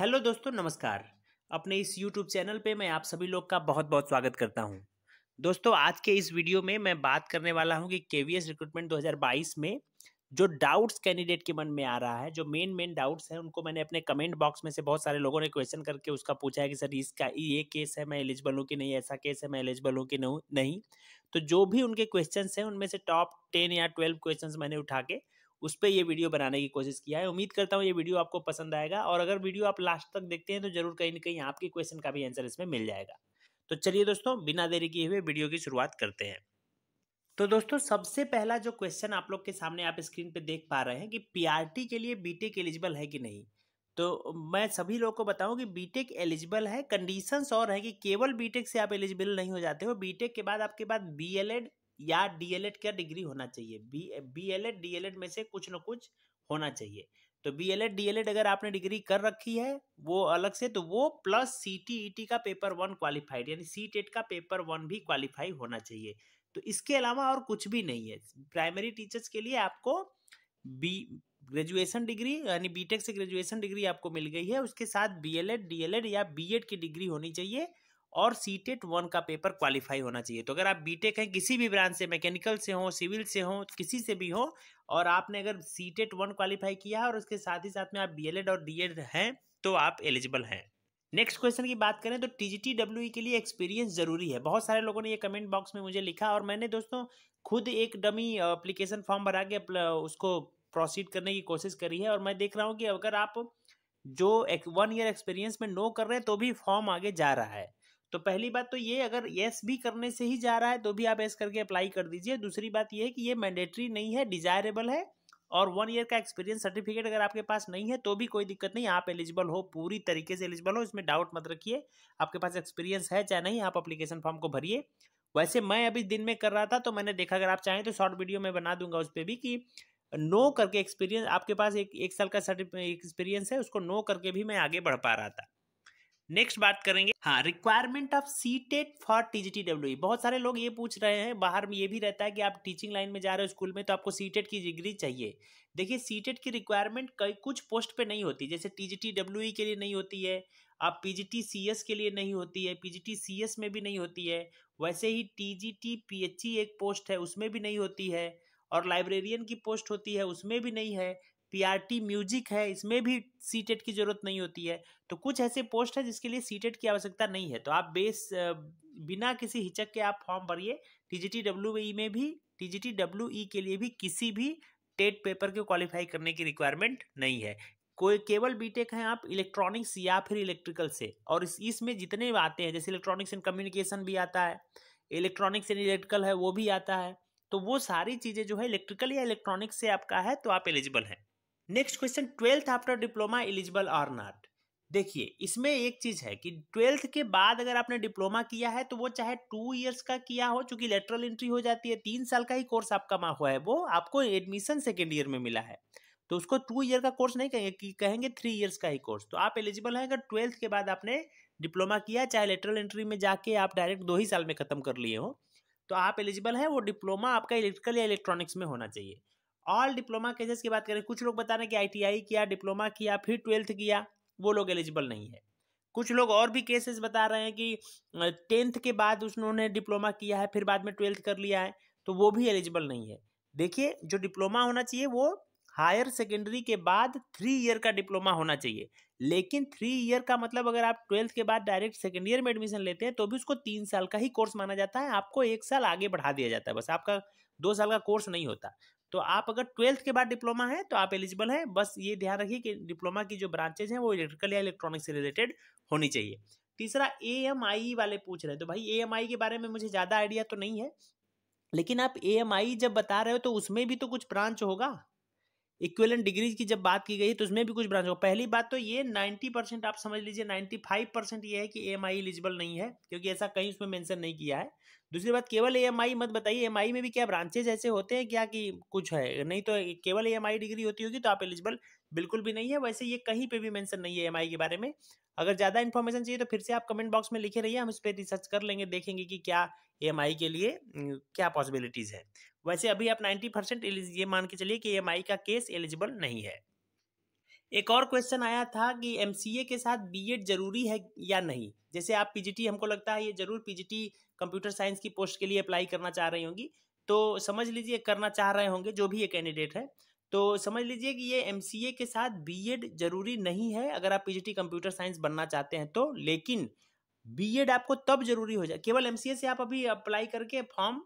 hello दोस्तों नमस्कार अपने इस यूट्यूब चैनल पे मैं आप सभी लोग का बहुत बहुत स्वागत करता हूं दोस्तों आज के इस वीडियो में मैं बात करने वाला हूं कि के रिक्रूटमेंट 2022 में जो डाउट्स कैंडिडेट के मन में आ रहा है जो मेन मेन डाउट्स हैं उनको मैंने अपने कमेंट बॉक्स में से बहुत सारे लोगों ने क्वेश्चन करके उसका पूछा है कि सर इसका ये केस है मैं एलिजिबल हूँ कि नहीं ऐसा केस है मैं एलिजिबल हूँ कि नहीं तो जो भी उनके क्वेश्चन हैं उनमें से टॉप टेन या ट्वेल्व क्वेश्चन मैंने उठा के उस पर यह वीडियो बनाने की कोशिश किया है उम्मीद करता हूँ ये वीडियो आपको पसंद आएगा और अगर वीडियो आप लास्ट तक देखते हैं तो जरूर कहीं ना कहीं आपके क्वेश्चन का भी आंसर इसमें मिल जाएगा तो चलिए दोस्तों बिना देरी किए हुए वीडियो की शुरुआत करते हैं तो दोस्तों सबसे पहला जो क्वेश्चन आप लोग के सामने आप स्क्रीन पे देख पा रहे हैं कि पीआरटी के लिए बीटेक एलिजिबल है कि नहीं तो मैं सभी लोगों को बताऊं कि बीटेक एलिजिबल है कंडीशंस और है कि केवल बीटेक से आप एलिजिबल नहीं हो जाते हो बीटेक के बाद आपके पास बीएलएड या डीएलएड का डिग्री होना चाहिए बी बीएलएड डीएलएड में से कुछ ना कुछ होना चाहिए तो बीएलएड डीएलएड अगर आपने डिग्री कर रखी है वो अलग से तो वो प्लस सीटीईटी e का पेपर वन क्वालिफाइड यानी सी टेट e का पेपर वन भी क्वालिफाई होना चाहिए तो इसके अलावा और कुछ भी नहीं है प्राइमरी टीचर्स के लिए आपको बी ग्रेजुएशन डिग्री यानी बीटेक से ग्रेजुएशन डिग्री आपको मिल गई है उसके साथ बीएलएड डीएलएड या बीएड की डिग्री होनी चाहिए और सी टेट वन का पेपर क्वालिफाई होना चाहिए तो अगर आप बीटेक हैं किसी भी ब्रांच से मैकेनिकल से हो सिविल से हो किसी से भी हो और आपने अगर सी टेट वन क्वालिफाई किया है और उसके साथ ही साथ में आप बीएलएड और डीएड हैं तो आप एलिजिबल हैं नेक्स्ट क्वेश्चन की बात करें तो टी जी e के लिए एक्सपीरियंस जरूरी है बहुत सारे लोगों ने ये कमेंट बॉक्स में मुझे लिखा और मैंने दोस्तों खुद एक डमी अप्लीकेशन फॉर्म भरा के उसको प्रोसीड करने की कोशिश करी है और मैं देख रहा हूँ कि अगर आप जो एक वन ईयर एक्सपीरियंस में नो कर रहे हैं तो भी फॉर्म आगे जा रहा है तो पहली बात तो ये अगर येस भी करने से ही जा रहा है तो भी आप येस करके अप्लाई कर दीजिए दूसरी बात ये है कि ये मैंडेटरी नहीं है डिजायरेबल है और वन ईयर का एक्सपीरियंस सर्टिफिकेट अगर आपके पास नहीं है तो भी कोई दिक्कत नहीं आप एलिजिबल हो पूरी तरीके से एलिजिबल हो इसमें डाउट मत रखिए आपके पास एक्सपीरियंस है चाहे नहीं आप अप्लीकेशन फॉर्म को भरिए वैसे मैं अभी दिन में कर रहा था तो मैंने देखा अगर आप चाहें तो शॉर्ट वीडियो में बना दूंगा उस पर भी कि नो करके एक्सपीरियंस आपके पास एक एक साल का सर्टिफिक एक्सपीरियंस है उसको नो करके भी मैं आगे बढ़ पा रहा था नेक्स्ट बात करेंगे हाँ requirement of CTET for TGT W बहुत सारे लोग ये पूछ रहे हैं बाहर में ये भी रहता है कि आप टीचिंग लाइन में जा रहे हो स्कूल में तो आपको सीटेट की डिग्री चाहिए देखिए सीटेट की रिक्वायरमेंट कई कुछ पोस्ट पे नहीं होती जैसे टीजीटी डब्ल्यू e के लिए नहीं होती है आप पीजीटी सीएस के लिए नहीं होती है पीजीटी सीएस में भी नहीं होती है वैसे ही टीजीटी पीएचई e एक पोस्ट है उसमें भी नहीं होती है और लाइब्रेरियन की पोस्ट होती है उसमें भी नहीं है पीआरटी म्यूजिक है इसमें भी सी टेट e की ज़रूरत नहीं होती है तो कुछ ऐसे पोस्ट है जिसके लिए सी टेट e की आवश्यकता नहीं है तो आप बेस बिना किसी हिचक के आप फॉर्म भरिए T G T W E में भी T G T W E के लिए भी किसी भी टेट पेपर के क्वालिफाई करने की रिक्वायरमेंट नहीं है कोई केवल बीटेक e हैं आप इलेक्ट्रॉनिक्स या फिर इलेक्ट्रिकल से और इस इसमें जितने आते हैं जैसे इलेक्ट्रॉनिक्स एंड कम्युनिकेशन भी आता है इलेक्ट्रॉनिक्स एंड इलेक्ट्रिकल है वो भी आता है तो वो सारी चीज़ें जो है इलेक्ट्रिकल या इलेक्ट्रॉनिक्स से आपका है तो आप एलिजिबल हैं next question twelfth after diploma eligible और नॉट देखिए इसमें एक चीज है कि ट्वेल्थ के बाद अगर आपने डिप्लोमा किया है तो वो चाहे टू इयर्स का किया हो चूंकि लेटरल एंट्री हो जाती है तीन साल का ही कोर्स आपका माँ हुआ है वो आपको एडमिशन सेकेंड ईयर में मिला है तो उसको टू ईयर का कोर्स नहीं कहेंगे कि कहेंगे थ्री ईयर्स का ही कोर्स तो आप एलिजिबल हैं अगर ट्वेल्थ के बाद आपने डिप्लोमा किया चाहे लेटरल एंट्री में जाके आप डायरेक्ट दो ही साल में खत्म कर लिए हो तो आप एलिजिबल हैं वो डिप्लोमा आपका इलेक्ट्रिकल या इलेक्ट्रॉनिक्स में होना चाहिए ऑल डिप्लोमा केसेस की बात करें कुछ लोग बता रहे हैं कि आईटीआई किया डिप्लोमा किया फिर ट्वेल्थ किया वो लोग एलिजिबल नहीं है कुछ लोग और भी केसेस बता रहे हैं कि टेंथ के बाद उसने डिप्लोमा किया है फिर बाद में ट्वेल्थ कर लिया है तो वो भी एलिजिबल नहीं है देखिए जो डिप्लोमा होना चाहिए वो हायर सेकेंडरी के बाद थ्री ईयर का डिप्लोमा होना चाहिए लेकिन थ्री ईयर का मतलब अगर आप ट्वेल्थ के बाद डायरेक्ट सेकेंड ईयर में एडमिशन लेते हैं तो भी उसको तीन साल का ही कोर्स माना जाता है आपको एक साल आगे बढ़ा दिया जाता है बस आपका दो साल का कोर्स नहीं होता तो आप अगर ट्वेल्थ के बाद डिप्लोमा है तो आप एलिजिबल हैं बस ये ध्यान रखिए कि डिप्लोमा की जो ब्रांचेज हैं वो इलेक्ट्रिकल या इलेक्ट्रॉनिक्स से रिलेटेड होनी चाहिए तीसरा ए एम आई वाले पूछ रहे हैं तो भाई ए एम आई के बारे में मुझे ज़्यादा आइडिया तो नहीं है लेकिन आप ए एम आई जब बता रहे हो तो उसमें भी तो कुछ ब्रांच होगा इक्वलन डिग्रीज की जब बात की गई तो उसमें भी कुछ ब्रांच होगा पहली बात तो ये 90 परसेंट आप समझ लीजिए 95 परसेंट ये है कि एम आई एलिजिबल नहीं है क्योंकि ऐसा कहीं उसमें मेंशन नहीं किया है दूसरी बात केवल ए एम आई मत बताइए एम आई में भी क्या ब्रांचेज ऐसे होते हैं क्या कि कुछ है नहीं तो केवल ए एम आई डिग्री होती होगी तो आप एलिजिबल बिल्कुल भी नहीं है वैसे ये कहीं पे भी मेंशन नहीं है एम के बारे में अगर ज़्यादा इन्फॉर्मेशन चाहिए तो फिर से आप कमेंट बॉक्स में लिखे रहिए हम इस पर रिसर्च कर लेंगे देखेंगे कि क्या एम के लिए क्या पॉसिबिलिटीज़ है वैसे अभी आप नाइन्टी परसेंट ये मान के चलिए कि एम का केस एलिजिबल नहीं है एक और क्वेश्चन आया था कि एम के साथ बी जरूरी है या नहीं जैसे आप पीजीटी हमको लगता है ये जरूर पीजीटी कंप्यूटर साइंस की पोस्ट के लिए अप्लाई करना चाह रही होंगी तो समझ लीजिए करना चाह रहे होंगे जो भी ये कैंडिडेट है तो समझ लीजिए कि ये एम के साथ बी जरूरी नहीं है अगर आप पी कंप्यूटर साइंस बनना चाहते हैं तो लेकिन बी आपको तब जरूरी हो जाए केवल एम से आप अभी अप्लाई करके फॉर्म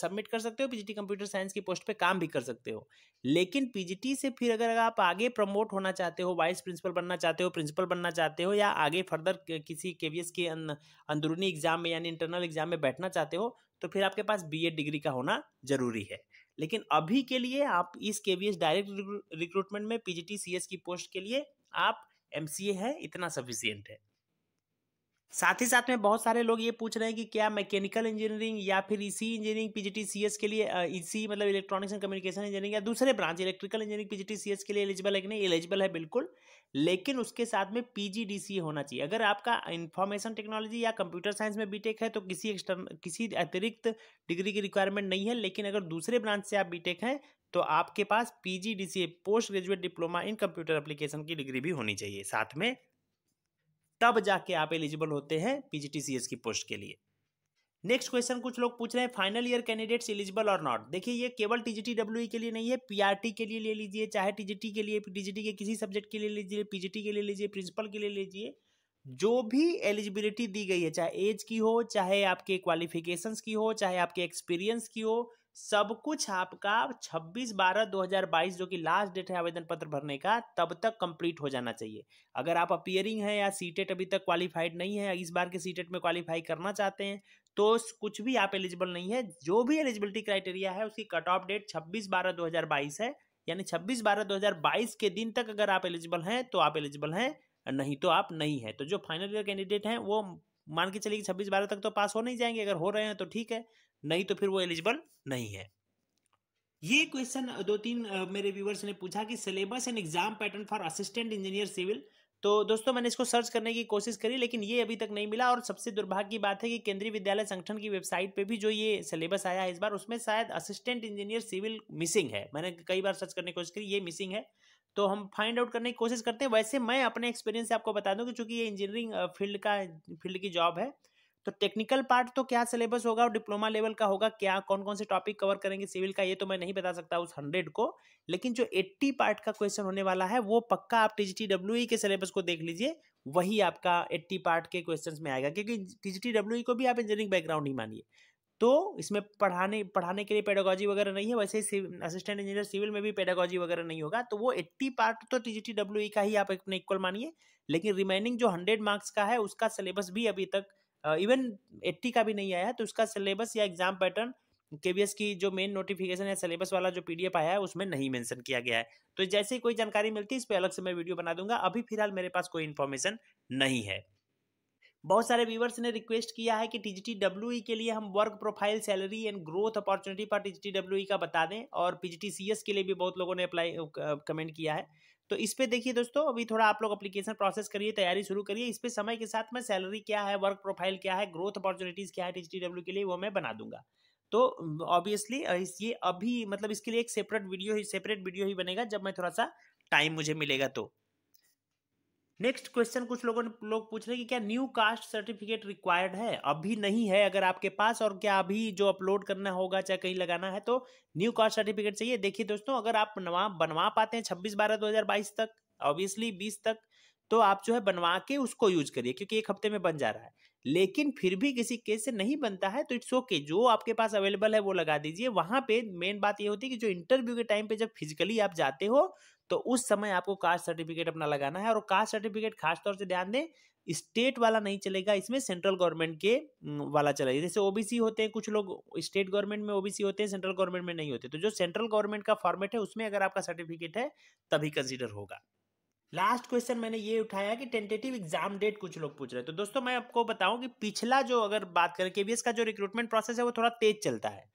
सबमिट कर सकते हो पीजीटी कंप्यूटर साइंस की पोस्ट पे काम भी कर सकते हो लेकिन पीजीटी से फिर अगर आप आगे प्रमोट होना चाहते हो वाइस प्रिंसिपल बनना चाहते हो प्रिंसिपल बनना चाहते हो या आगे फर्दर किसी के वी अं, के अंदरूनी एग्जाम में यानी इंटरनल एग्जाम में बैठना चाहते हो तो फिर आपके पास बीएड डिग्री का होना जरूरी है लेकिन अभी के लिए आप इस के डायरेक्ट रिक्रूटमेंट में पीजीटी सीएस की पोस्ट के लिए आप एम है इतना सफिशियंट है साथ ही साथ में बहुत सारे लोग ये पूछ रहे हैं कि क्या मैकेनिकल इंजीनियरिंग या फिर इसी इंजीनियरिंग सीएस के लिए इसी मतलब इलेक्ट्रॉनिक्स एंड कम्युनिकेशन इंजीनियरिंग या दूसरे ब्रांच इलेक्ट्रिकल इंजीनियरिंग सीएस के लिए एलिजिबल है कि नहीं एलिजिबल है बिल्कुल लेकिन उसके साथ में पीजीडीसी होना चाहिए अगर आपका इंफॉर्मेशन टेक्नोलॉजी या कंप्यूटर साइंस में बीटेक है तो किसी एक्सटर्न किसी अतिरिक्त डिग्री की रिक्वायरमेंट नहीं है लेकिन अगर दूसरे ब्रांच से आप बीटेक हैं तो आपके पास PGDC post graduate diploma in computer application की डिग्री भी होनी चाहिए साथ में तब जाके आप एलिजिबल होते हैं पीजीटीसीएस की पोस्ट के लिए नेक्स्ट क्वेश्चन कुछ लोग पूछ रहे हैं फाइनल ईयर कैंडिडेट्स एलिजिबल और नॉट देखिए ये केवल टीजीटीडब्ल्यू e के लिए नहीं है पीआरटी के लिए ले लीजिए चाहे टीजीटी के लिए टीजीटी के किसी सब्जेक्ट के लिए लीजिए पीजीटी के लिए लीजिए प्रिंसिपल के लिए लीजिए जो भी एलिजिबिलिटी दी गई है चाहे एज की हो चाहे आपके क्वालिफिकेशन की हो चाहे आपके एक्सपीरियंस की हो सब कुछ आपका 26 बारह 2022 जो कि लास्ट डेट है आवेदन पत्र भरने का तब तक कंप्लीट हो जाना चाहिए अगर आप अपियरिंग हैं या सीटेट e अभी तक क्वालिफाइड नहीं है इस बार के सीटेट e में क्वालिफाई करना चाहते हैं तो कुछ भी आप एलिजिबल नहीं है जो भी एलिजिबिलिटी क्राइटेरिया है उसकी कट ऑफ डेट छब्बीस बारह दो है यानी छब्बीस बारह दो के दिन तक अगर आप एलिजिबल हैं तो आप एलिजिबल हैं नहीं तो आप नहीं है तो जो फाइनल ईयर कैंडिडेट हैं वो मान के चलिए कि छब्बीस बारह तक तो पास हो नहीं जाएंगे अगर हो रहे हैं तो ठीक है नहीं तो फिर वो एलिजिबल नहीं है ये क्वेश्चन दो तीन मेरे व्यूवर्स ने पूछा कि syllabus and exam pattern for assistant engineer civil तो दोस्तों मैंने इसको सर्च करने की कोशिश करी लेकिन ये अभी तक नहीं मिला और सबसे दुर्भाग्य की बात है कि केंद्रीय विद्यालय संगठन की वेबसाइट पे भी जो ये सिलेबस आया है इस बार उसमें शायद असिस्टेंट इंजीनियर सिविल मिसिंग है मैंने कई बार सर्च करने की कोशिश करी ये मिसिंग है तो हम फाइंड आउट करने की कोशिश करते हैं वैसे मैं अपने एक्सपीरियंस से आपको बता दूँ कि चूंकि ये इंजीनियरिंग फील्ड का फील्ड की जॉब है तो टेक्निकल पार्ट तो क्या सिलेबस होगा और डिप्लोमा लेवल का होगा क्या कौन कौन से टॉपिक कवर करेंगे सिविल का ये तो मैं नहीं बता सकता उस हंड्रेड को लेकिन जो एट्टी पार्ट का क्वेश्चन होने वाला है वो पक्का आप टी डब्ल्यू e के सिलेबस को देख लीजिए वही आपका एट्टी पार्ट के क्वेश्चन में आएगा क्योंकि टी e को भी आप इंजीनियरिंग बैकग्राउंड ही मानिए तो इसमें पढ़ाने पढ़ाने के लिए पेडागोजी वगैरह नहीं है वैसे ही असिस्टेंट इंजीनियर सिविल में भी पेडागोजी वगैरह नहीं होगा तो वो एट्टी पार्ट तो टी जी e का ही आप अपने इक्वल मानिए लेकिन रिमेनिंग जो हंड्रेड मार्क्स का है उसका सिलेबस भी अभी तक इवन एट्टी का भी नहीं आया है तो उसका सिलेबस या एग्जाम पैटर्न के की जो मेन नोटिफिकेशन या सिलेबस वाला जो पी आया है उसमें नहीं मेंशन किया गया है तो जैसे ही कोई जानकारी मिलती है इस पर अलग से मैं वीडियो बना दूंगा अभी फिलहाल मेरे पास कोई इन्फॉर्मेशन नहीं है बहुत सारे व्यूवर्स ने रिक्वेस्ट किया है कि टी जी e के लिए हम work profile salary and growth opportunity पर टी जी e का बता दें और पीजीटीसीएस के लिए भी बहुत लोगों ने अप्लाई कमेंट किया है तो इस पर देखिए दोस्तों अभी थोड़ा आप लोग अपलीकेशन प्रोसेस करिए तैयारी शुरू करिए इस पर समय के साथ में सैलरी क्या है वर्क प्रोफाइल क्या है ग्रोथ अपॉर्चुनिटीज़ क्या है एच के लिए वो मैं बना दूंगा तो ऑब्वियसली ये अभी मतलब इसके लिए एक सेपरेट वीडियो ही सेपरेट वीडियो ही बनेगा जब मैं थोड़ा सा टाइम मुझे मिलेगा तो नेक्स्ट क्वेश्चन कुछ लोगों ने लोग पूछ रहे हैं कि क्या न्यू कास्ट सर्टिफिकेट रिक्वायर्ड है अभी नहीं है अगर आपके पास और क्या अभी जो अपलोड करना होगा चाहे कहीं लगाना है तो न्यू कास्ट सर्टिफिकेट चाहिए देखिए दोस्तों अगर आप नवा बनवा पाते हैं छब्बीस बारह दो हजार बाईस तक ऑब्वियसली बीस तक तो आप जो है बनवा के उसको यूज करिए क्योंकि एक हफ्ते में बन जा रहा है लेकिन फिर भी किसी केस से नहीं बनता है तो इट्स ओके जो आपके पास अवेलेबल है वो लगा दीजिए वहां पे मेन बात ये होती है कि जो इंटरव्यू के टाइम पे जब फिजिकली आप जाते हो तो उस समय आपको कास्ट सर्टिफिकेट अपना लगाना है और कास्ट सर्टिफिकेट खासतौर से ध्यान दें स्टेट वाला नहीं चलेगा इसमें सेंट्रल गवर्नमेंट के वाला चलेगा जैसे ओबीसी होते हैं कुछ लोग स्टेट गवर्नमेंट में ओबीसी होते हैं सेंट्रल गवर्नमेंट में नहीं होते तो जो सेंट्रल गवर्नमेंट का फॉर्मेट है उसमें अगर आपका सर्टिफिकेट है तभी कंसिडर होगा लास्ट क्वेश्चन मैंने ये उठाया कि टेंटेटिव एग्जाम डेट कुछ लोग पूछ रहे हैं तो दोस्तों मैं आपको बताऊं कि पिछला जो अगर बात करें केबीएस का जो रिक्रूटमेंट प्रोसेस है वो थोड़ा तेज चलता है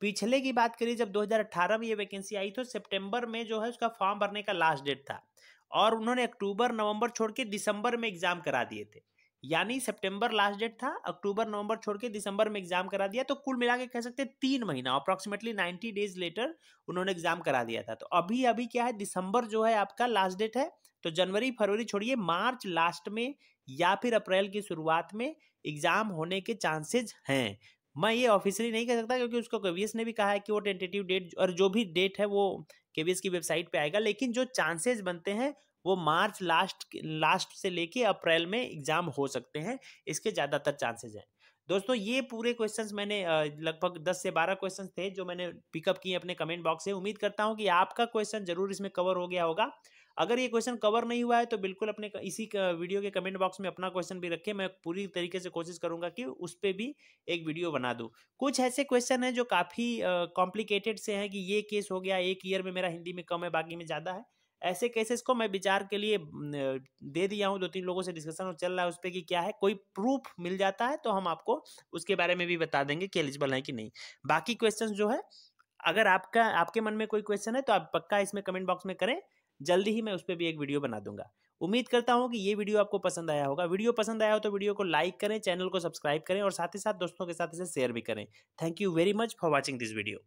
पिछले की बात करिए जब 2018 में ये वैकेंसी आई तो सितंबर में जो है उसका फॉर्म भरने का लास्ट डेट था और उन्होंने अक्टूबर नवंबर छोड़ के दिसंबर में एग्जाम करा दिए थे यानी सितंबर लास्ट डेट था अक्टूबर नवंबर छोड़ के दिसंबर में एग्जाम करा दिया तो कुल मिला के कह सकते हैं तीन महीना अप्रॉक्सीमेटली नाइन्टी डेज लेटर उन्होंने एग्जाम करा दिया था तो अभी अभी क्या है दिसंबर जो है आपका लास्ट डेट है तो जनवरी फरवरी छोड़िए मार्च लास्ट में या फिर अप्रैल की शुरुआत में एग्जाम होने के चांसेज हैं मैं ये ऑफिशियली नहीं कह सकता क्योंकि उसको केवीएस ने भी कहा है कि वो टेंटेटिव डेट और जो भी डेट है वो केवीएस की वेबसाइट पे आएगा लेकिन जो चांसेस बनते हैं वो मार्च लास्ट लास्ट से लेके अप्रैल में एग्जाम हो सकते हैं इसके ज़्यादातर चांसेज हैं दोस्तों ये पूरे क्वेश्चंस मैंने लगभग 10 से 12 क्वेश्चंस थे जो मैंने पिकअप किए अपने कमेंट बॉक्स से उम्मीद करता हूँ कि आपका क्वेश्चन जरूर इसमें कवर हो गया होगा अगर ये क्वेश्चन कवर नहीं हुआ है तो बिल्कुल अपने इसी वीडियो के कमेंट बॉक्स में अपना क्वेश्चन भी रखें मैं पूरी तरीके से कोशिश करूंगा कि उस पर भी एक वीडियो बना दूँ कुछ ऐसे क्वेश्चन हैं जो काफ़ी कॉम्प्लिकेटेड से हैं कि ये केस हो गया एक ईयर में मेरा हिंदी में कम है बाकी में ज़्यादा है ऐसे केसेस को मैं विचार के लिए दे दिया हूँ दो तीन लोगों से डिस्कशन चल रहा है उस पर कि क्या है कोई प्रूफ मिल जाता है तो हम आपको उसके बारे में भी बता देंगे कि एलिजिबल है कि नहीं बाकी क्वेश्चन जो है अगर आपका आपके मन में कोई क्वेश्चन है तो आप पक्का इसमें कमेंट बॉक्स में करें जल्दी ही मैं उस पर भी एक वीडियो बना दूंगा उम्मीद करता हूँ कि ये वीडियो आपको पसंद आया होगा वीडियो पसंद आया हो तो वीडियो को लाइक करें चैनल को सब्सक्राइब करें और साथ ही साथ दोस्तों के साथ इसे शेयर भी करें thank you very much for watching this video